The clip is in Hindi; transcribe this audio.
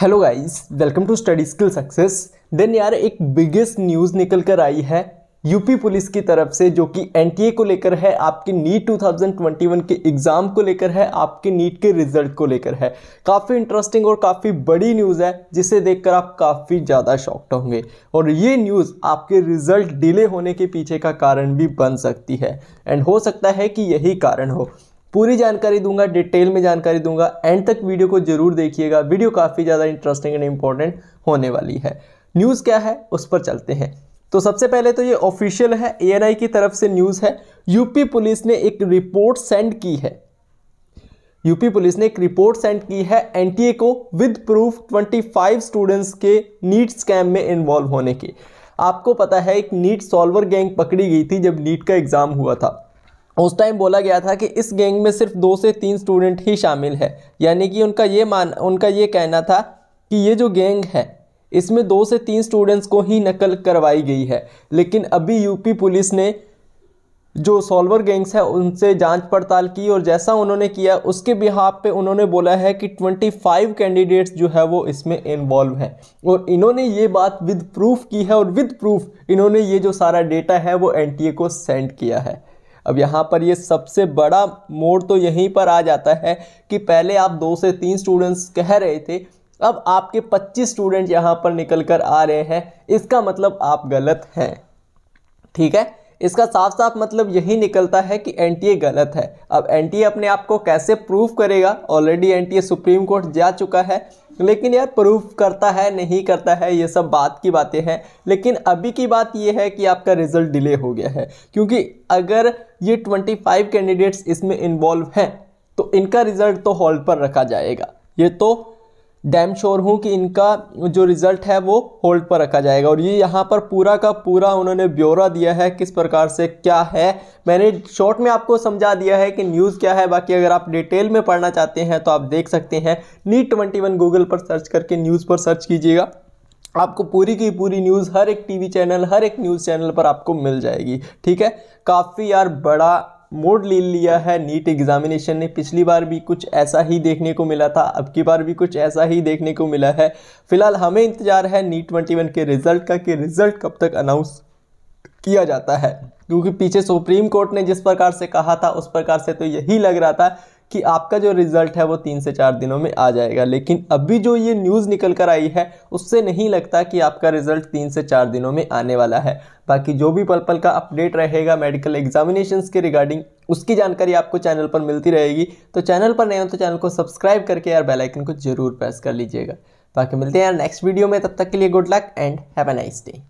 hello guys welcome to study skill success then यार एक बिगेस्ट न्यूज़ निकल कर आई है यूपी पुलिस की तरफ से जो कि एनटीए को लेकर है आपके नीट 2021 के एग्ज़ाम को लेकर है आपके नीट के रिजल्ट को लेकर है काफ़ी इंटरेस्टिंग और काफ़ी बड़ी न्यूज़ है जिसे देखकर आप काफ़ी ज़्यादा शॉक्ड होंगे और ये न्यूज़ आपके रिजल्ट डिले होने के पीछे का कारण भी बन सकती है एंड हो सकता है कि यही कारण हो पूरी जानकारी दूंगा डिटेल में जानकारी दूंगा एंड तक वीडियो को जरूर देखिएगा वीडियो काफ़ी ज़्यादा इंटरेस्टिंग एंड इम्पॉर्टेंट होने वाली है न्यूज़ क्या है उस पर चलते हैं तो सबसे पहले तो ये ऑफिशियल है ए की तरफ से न्यूज़ है यूपी पुलिस ने एक रिपोर्ट सेंड की है यूपी पुलिस ने एक रिपोर्ट सेंड की है एनटीए को विद प्रूफ 25 स्टूडेंट्स के नीट स्कैम में इन्वॉल्व होने के आपको पता है एक नीट सॉल्वर गैंग पकड़ी गई थी जब नीट का एग्ज़ाम हुआ था उस टाइम बोला गया था कि इस गैंग में सिर्फ दो से तीन स्टूडेंट ही शामिल है यानी कि उनका ये मान उनका ये कहना था कि ये जो गैंग है इसमें दो से तीन स्टूडेंट्स को ही नकल करवाई गई है लेकिन अभी यूपी पुलिस ने जो सॉल्वर गैंग्स हैं उनसे जांच पड़ताल की और जैसा उन्होंने किया उसके बिहाब पे उन्होंने बोला है कि 25 कैंडिडेट्स जो है वो इसमें इन्वॉल्व हैं और इन्होंने ये बात विद प्रूफ की है और विद प्रूफ इन्होंने ये जो सारा डेटा है वो एनटीए को सेंड किया है अब यहाँ पर ये सबसे बड़ा मोड तो यहीं पर आ जाता है कि पहले आप दो से तीन स्टूडेंट्स कह रहे थे अब आपके 25 स्टूडेंट यहाँ पर निकल कर आ रहे हैं इसका मतलब आप गलत हैं ठीक है इसका साफ साफ मतलब यही निकलता है कि एनटीए गलत है अब एनटीए अपने आप को कैसे प्रूफ करेगा ऑलरेडी एनटीए सुप्रीम कोर्ट जा चुका है लेकिन यार प्रूफ करता है नहीं करता है ये सब बात की बातें हैं लेकिन अभी की बात ये है कि आपका रिजल्ट डिले हो गया है क्योंकि अगर ये 25 कैंडिडेट्स इसमें इन्वॉल्व हैं तो इनका रिजल्ट तो हॉल पर रखा जाएगा ये तो डैम श्योर हूँ कि इनका जो रिज़ल्ट है वो होल्ड पर रखा जाएगा और ये यहाँ पर पूरा का पूरा उन्होंने ब्यौरा दिया है किस प्रकार से क्या है मैंने शॉर्ट में आपको समझा दिया है कि न्यूज़ क्या है बाकी अगर आप डिटेल में पढ़ना चाहते हैं तो आप देख सकते हैं नीट ट्वेंटी वन गूगल पर सर्च करके न्यूज़ पर सर्च कीजिएगा आपको पूरी की पूरी न्यूज़ हर एक टीवी चैनल हर एक न्यूज़ चैनल पर आपको मिल जाएगी ठीक है काफ़ी यार बड़ा मोड ले लिया है नीट एग्ज़ामिनेशन ने पिछली बार भी कुछ ऐसा ही देखने को मिला था अब की बार भी कुछ ऐसा ही देखने को मिला है फिलहाल हमें इंतज़ार है नीट ट्वेंटी वन के रिज़ल्ट का कि रिज़ल्ट कब तक अनाउंस किया जाता है क्योंकि पीछे सुप्रीम कोर्ट ने जिस प्रकार से कहा था उस प्रकार से तो यही लग रहा था कि आपका जो रिज़ल्ट है वो तीन से चार दिनों में आ जाएगा लेकिन अभी जो ये न्यूज़ निकल कर आई है उससे नहीं लगता कि आपका रिज़ल्ट तीन से चार दिनों में आने वाला है बाकी जो भी पल पल का अपडेट रहेगा मेडिकल एग्जामिनेशंस के रिगार्डिंग उसकी जानकारी आपको चैनल पर मिलती रहेगी तो चैनल पर नए हो तो चैनल को सब्सक्राइब करके यार बेलाइकन को ज़रूर प्रेस कर लीजिएगा बाकी मिलते हैं यार नेक्स्ट वीडियो में तब तक के लिए good luck and have a nice day